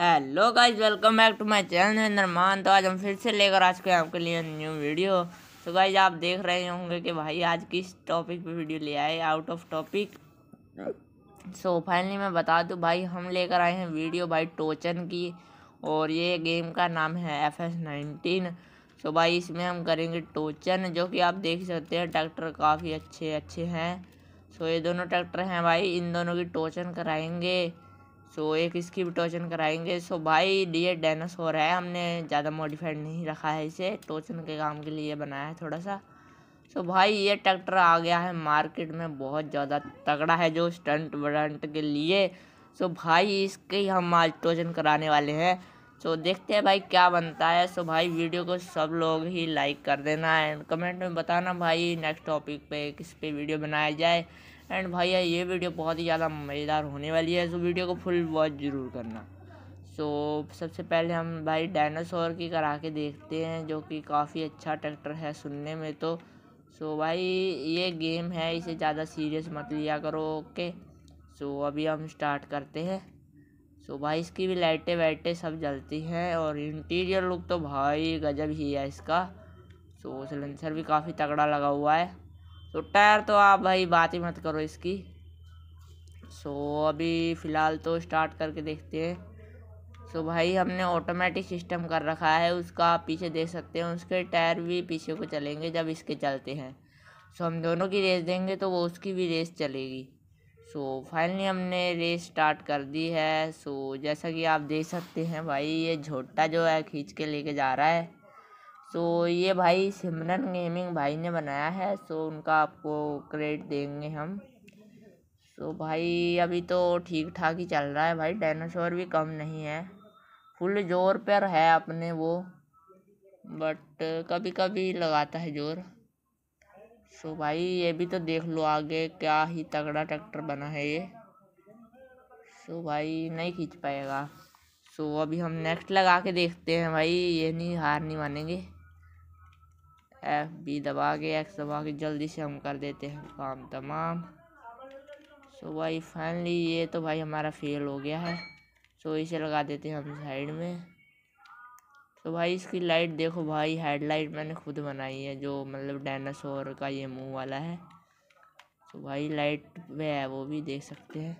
hello guys welcome back to my channel नरमान तो आज हम फिर से लेकर आज के आपके लिए न्यू वीडियो तो गाइज आप देख रहे होंगे कि भाई आज किस टॉपिक पे वीडियो ले आए out of topic so finally मैं बता दूं भाई हम लेकर आए हैं वीडियो भाई टोचन की और ये गेम का नाम है एफ एस नाइनटीन सो भाई इसमें हम करेंगे टोचन जो कि आप देख सकते हैं ट्रैक्टर काफ़ी अच्छे अच्छे हैं सो ये दोनों ट्रैक्टर हैं भाई इन दोनों की टोचन कराएंगे सो एक इसकी भी टोचन कराएंगे सो भाई ये डायनासोर है हमने ज़्यादा मॉडिफाइड नहीं रखा है इसे टोचन के काम के लिए बनाया है थोड़ा सा सो भाई ये ट्रैक्टर आ गया है मार्केट में बहुत ज़्यादा तगड़ा है जो स्टंट वंट के लिए सो भाई इसके ही हम आज टोचन कराने वाले हैं सो देखते हैं भाई क्या बनता है सो भाई वीडियो को सब लोग ही लाइक कर देना एंड कमेंट में बताना भाई नेक्स्ट टॉपिक पे किस पे वीडियो बनाया जाए एंड यार ये वीडियो बहुत ही ज़्यादा मज़ेदार होने वाली है सो वीडियो को फुल वॉच ज़रूर करना सो सबसे पहले हम भाई डायनासोर की करा के देखते हैं जो कि काफ़ी अच्छा ट्रैक्टर है सुनने में तो सो भाई ये गेम है इसे ज़्यादा सीरियस मत लिया करो ओके सो अभी हम स्टार्ट करते हैं सो भाई इसकी भी लाइटें वाइटें सब जलती हैं और इंटीरियर लुक तो भाई गजब ही है इसका सो सिलेंसर भी काफ़ी तगड़ा लगा हुआ है तो टायर तो आप भाई बात ही मत करो इसकी सो अभी फ़िलहाल तो स्टार्ट करके देखते हैं सो भाई हमने ऑटोमेटिक सिस्टम कर रखा है उसका आप पीछे देख सकते हैं उसके टायर भी पीछे को चलेंगे जब इसके चलते हैं सो हम दोनों की रेस देंगे तो वो उसकी भी रेस चलेगी सो फाइनली हमने रेस स्टार्ट कर दी है सो जैसा कि आप देख सकते हैं भाई ये झोटा जो है खींच के लेके जा रहा है सो ये भाई सिमरन गेमिंग भाई ने बनाया है सो उनका आपको क्रेडिट देंगे हम सो भाई अभी तो ठीक ठाक ही चल रहा है भाई डायनासोर भी कम नहीं है फुल जोर पर है अपने वो बट कभी कभी लगाता है जोर सो भाई ये भी तो देख लो आगे क्या ही तगड़ा ट्रैक्टर बना है ये सो भाई नहीं खींच पाएगा सो अभी हम नेक्स्ट लगा के देखते हैं भाई ये नहीं हार नहीं मानेंगे एफ बी दबा के एक्स दबा के जल्दी से हम कर देते हैं काम तमाम सो भाई फाइनली ये तो भाई हमारा फेल हो गया है सो इसे लगा देते हैं हम साइड में तो भाई इसकी लाइट देखो भाई हेडलाइट मैंने खुद बनाई है जो मतलब डायनासोर का ये मुंह वाला है तो भाई लाइट में है वो भी देख सकते हैं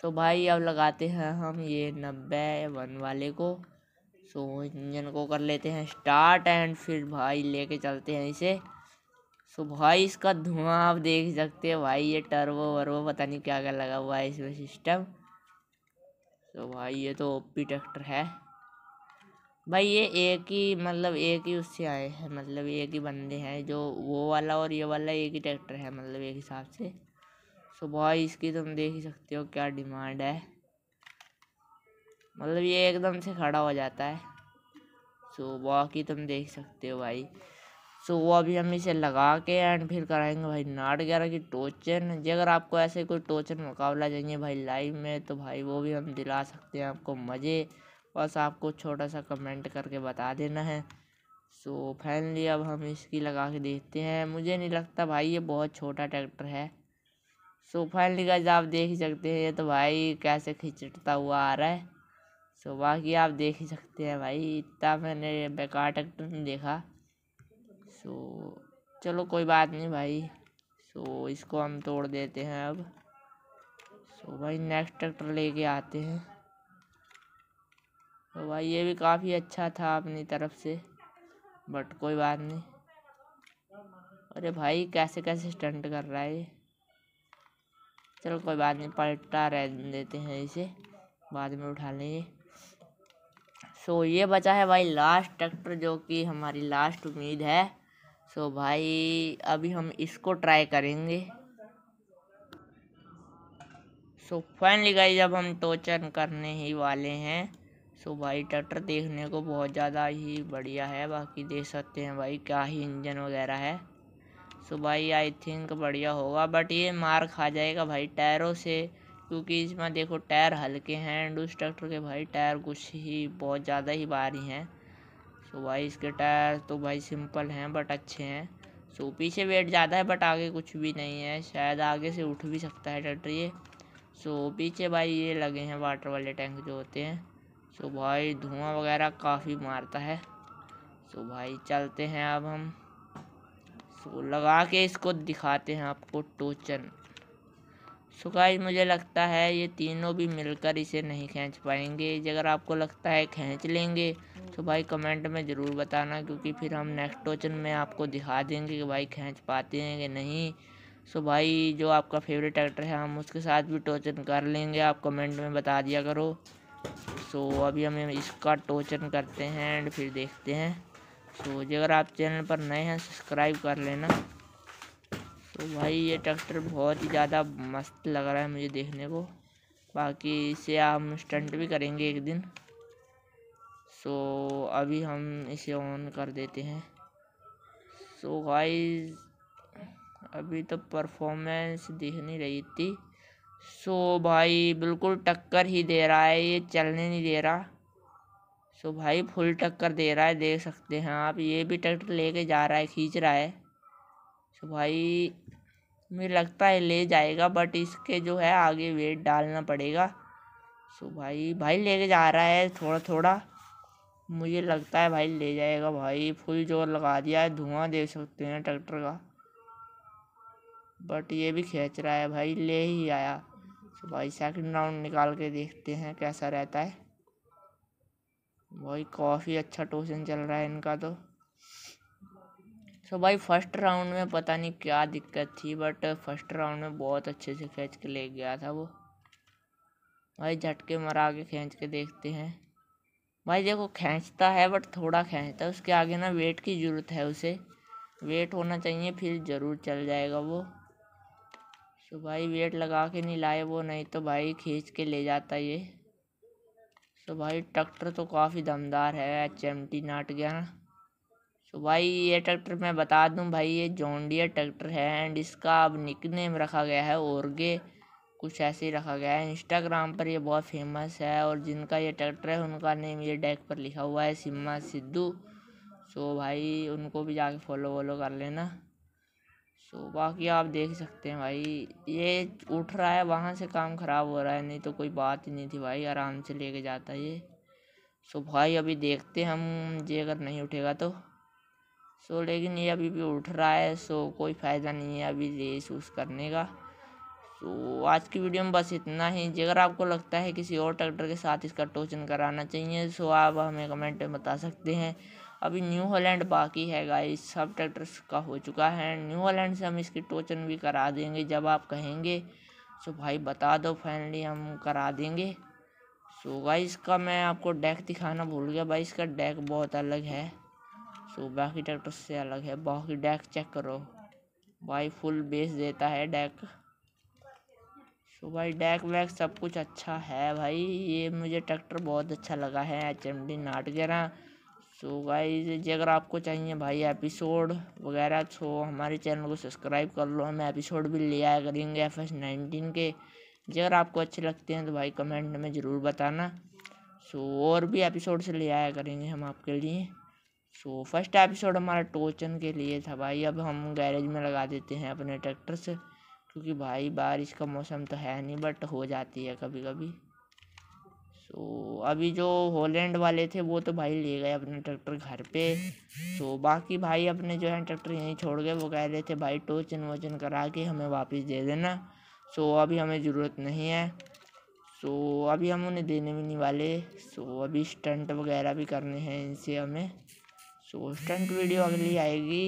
सो भाई अब लगाते हैं हम ये नब्बे वन वाले को सो इंजन को कर लेते हैं स्टार्ट एंड फिर भाई लेके चलते हैं इसे सो भाई इसका धुआं आप देख सकते हैं भाई ये टर्बो वर्बो पता नहीं क्या क्या लगा हुआ है इसमें सिस्टम सो भाई ये तो ओपी ट्रैक्टर है भाई ये एक ही मतलब एक ही उससे आए हैं मतलब एक ही बंदे हैं जो वो वाला और ये वाला एक ही ट्रैक्टर है मतलब एक हिसाब से सो भाई इसकी तुम देख ही सकते हो क्या डिमांड है मतलब ये एकदम से खड़ा हो जाता है सो बाकी तुम देख सकते हो भाई सो वो अभी हम इसे लगा के एंड फिर कराएंगे भाई नाट ग्यारह की टोचन जे अगर आपको ऐसे कोई टोचन मुकाबला चाहिए भाई लाइव में तो भाई वो भी हम दिला सकते हैं आपको मज़े बस आपको छोटा सा कमेंट करके बता देना है सो फाइनली अब हम इसकी लगा के देखते हैं मुझे नहीं लगता भाई ये बहुत छोटा ट्रैक्टर है सो फाइनली का आप देख सकते हैं ये तो भाई कैसे खिचटता हुआ आ रहा है सो बाकी आप देख ही सकते हैं भाई इतना मैंने बेकार ट्रैक्टर नहीं देखा सो चलो कोई बात नहीं भाई सो इसको हम तोड़ देते हैं अब सो भाई नेक्स्ट ट्रैक्टर लेके आते हैं तो भाई ये भी काफ़ी अच्छा था अपनी तरफ से बट कोई बात नहीं अरे भाई कैसे कैसे स्टंट कर रहा है ये चलो कोई बात नहीं पलटा रह देते हैं इसे बाद में उठा लेंगे सो ये बचा है भाई लास्ट ट्रैक्टर जो कि हमारी लास्ट उम्मीद है सो भाई अभी हम इसको ट्राई करेंगे सो फाइनली गाई जब हम टोचन करने ही वाले हैं सो भाई ट्रैक्टर देखने को बहुत ज़्यादा ही बढ़िया है बाकी देख सकते हैं भाई क्या ही इंजन वगैरह है सो भाई आई थिंक बढ़िया होगा बट ये मार खा जाएगा भाई टायरों से क्योंकि इसमें देखो टायर हल्के हैं एंड उस ट्रैक्टर के भाई टायर कुछ ही बहुत ज़्यादा ही भारी हैं सो भाई इसके टायर तो भाई सिंपल हैं बट अच्छे हैं सो पीछे वेट ज़्यादा है बट आगे कुछ भी नहीं है शायद आगे से उठ भी सकता है ट्रैक्टर ये सो पीछे भाई ये लगे हैं वाटर वाले टैंक जो होते हैं सो भाई धुआँ वगैरह काफ़ी मारता है सो भाई चलते हैं अब हम सो लगा के इसको दिखाते हैं आपको टोचन सो गाइस मुझे लगता है ये तीनों भी मिलकर इसे नहीं खींच पाएंगे अगर आपको लगता है खींच लेंगे तो भाई कमेंट में ज़रूर बताना क्योंकि फिर हम नेक्स्ट टोचन में आपको दिखा देंगे कि भाई खींच पाते हैं कि नहीं सो भाई जो आपका फेवरेट एक्टर है हम उसके साथ भी टोचन कर लेंगे आप कमेंट में बता दिया करो सो अभी हम इसका टोचन करते हैं एंड फिर देखते हैं सो अगर आप चैनल पर नए हैं सब्सक्राइब कर लेना तो भाई ये ट्रैक्टर बहुत ही ज़्यादा मस्त लग रहा है मुझे देखने को बाकी इसे हम स्टंट भी करेंगे एक दिन सो अभी हम इसे ऑन कर देते हैं सो भाई अभी तो परफॉर्मेंस दिख नहीं रही थी सो भाई बिल्कुल टक्कर ही दे रहा है ये चलने नहीं दे रहा सो भाई फुल टक्कर दे रहा है देख सकते हैं आप ये भी ट्रैक्टर लेके जा रहा है खींच रहा है तो भाई मुझे लगता है ले जाएगा बट इसके जो है आगे वेट डालना पड़ेगा सो भाई भाई लेके जा रहा है थोड़ा थोड़ा मुझे लगता है भाई ले जाएगा भाई फुल जोर लगा दिया है धुआं देख सकते हैं ट्रैक्टर का बट ये भी खींच रहा है भाई ले ही आया सो भाई सेकंड राउंड निकाल के देखते हैं कैसा रहता है भाई काफ़ी अच्छा टोशन चल रहा है इनका तो सो so भाई फर्स्ट राउंड में पता नहीं क्या दिक्कत थी बट फर्स्ट राउंड में बहुत अच्छे से खींच के ले गया था वो भाई झटके मरा के खींच के देखते हैं भाई देखो खींचता है बट थोड़ा खींचता है उसके आगे ना वेट की ज़रूरत है उसे वेट होना चाहिए फिर ज़रूर चल जाएगा वो सो so भाई वेट लगा के नहीं लाए वो नहीं तो भाई खींच के ले जाता ये सो so भाई ट्रैक्टर तो काफ़ी दमदार है एच एम टी नाट गया ना तो भाई ये ट्रैक्टर मैं बता दूं भाई ये जोंडिया ट्रैक्टर है एंड इसका अब निक नेम रखा गया है औरगे कुछ ऐसे ही रखा गया है इंस्टाग्राम पर ये बहुत फेमस है और जिनका ये ट्रैक्टर है उनका नेम ये डेक पर लिखा हुआ है सिम्मा सिद्धू सो भाई उनको भी जाके फॉलो वॉलो कर लेना सो बाकी आप देख सकते हैं भाई ये उठ रहा है वहाँ से काम ख़राब हो रहा है नहीं तो कोई बात ही नहीं थी भाई आराम से लेके जाता ये सो भाई अभी देखते हम ये अगर नहीं उठेगा तो सो लेकिन ये अभी भी उठ रहा है सो कोई फ़ायदा नहीं है अभी रेस उस करने का सो आज की वीडियो में बस इतना ही जगह आपको लगता है किसी और ट्रैक्टर के साथ इसका टोचन कराना चाहिए सो आप हमें कमेंट में बता सकते हैं अभी न्यू हॉलैंड बाकी है गाइस सब ट्रैक्टर्स का हो चुका है न्यू हॉलैंड से हम इसकी टोचन भी करा देंगे जब आप कहेंगे सो भाई बता दो फाइनली हम करा देंगे सो गाइस का मैं आपको डेक दिखाना भूल गया भाई इसका डेक बहुत अलग है सो तो बाकी ट्रैक्टर तो से अलग है बाकी डैक चेक करो भाई फुल बेस देता है डैक सो तो भाई डैक वैक सब कुछ अच्छा है भाई ये मुझे ट्रैक्टर बहुत अच्छा लगा है एच एम डी नाट ग्यारह सो गाइज अगर आपको चाहिए भाई एपिसोड वगैरह तो हमारे चैनल को सब्सक्राइब कर लो हमें एपिसोड भी ले आया करेंगे एफ एस नाइनटीन के अगर आपको अच्छे लगते हैं तो भाई कमेंट में ज़रूर बताना सो और भी एपिसोड से ले आया करेंगे हम आपके लिए सो फर्स्ट एपिसोड हमारा टोचन के लिए था भाई अब हम गैरेज में लगा देते हैं अपने ट्रैक्टर से क्योंकि भाई बारिश का मौसम तो है नहीं बट हो जाती है कभी कभी सो अभी जो होलैंड वाले थे वो तो भाई ले गए अपने ट्रैक्टर घर पे सो बाकी भाई अपने जो है ट्रैक्टर यहीं छोड़ गए वो कह रहे थे भाई टोचन वोचन करा के हमें वापस दे देना सो अभी हमें ज़रूरत नहीं है सो अभी हम उन्हें देने भी नहीं वाले सो अभी स्टंट वगैरह भी करने हैं इनसे हमें सो स्टंट वीडियो अगली आएगी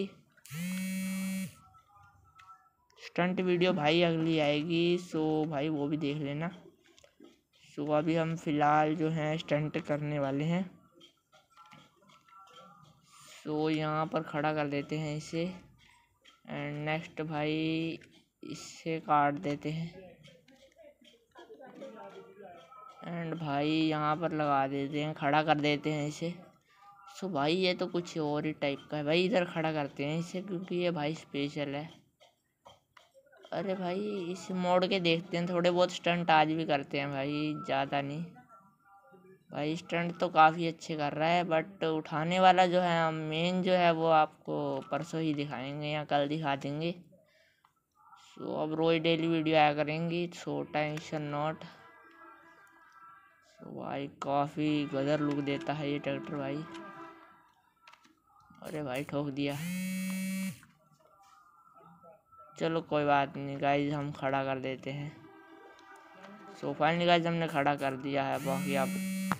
स्टंट वीडियो भाई अगली आएगी सो भाई वो भी देख लेना सो अभी हम फ़िलहाल जो हैं स्टंट करने वाले हैं सो यहाँ पर खड़ा कर देते हैं इसे एंड नेक्स्ट भाई इसे काट देते हैं एंड भाई यहाँ पर लगा देते हैं खड़ा कर देते हैं इसे सो तो भाई ये तो कुछ और ही टाइप का है भाई इधर खड़ा करते हैं इसे क्योंकि ये भाई स्पेशल है अरे भाई इस मोड़ के देखते हैं थोड़े बहुत स्टंट आज भी करते हैं भाई ज़्यादा नहीं भाई स्टंट तो काफ़ी अच्छे कर रहा है बट उठाने वाला जो है हम मेन जो है वो आपको परसों ही दिखाएंगे या कल दिखा देंगे सो अब रोज डेली वीडियो आया करेंगी सो टेंशन नॉट सो भाई काफ़ी गदर लुक देता है ये ट्रैक्टर भाई अरे भाई ठोक दिया चलो कोई बात नहीं गाइज हम खड़ा कर देते हैं सोफाइन गाइज हमने खड़ा कर दिया है बाकी आप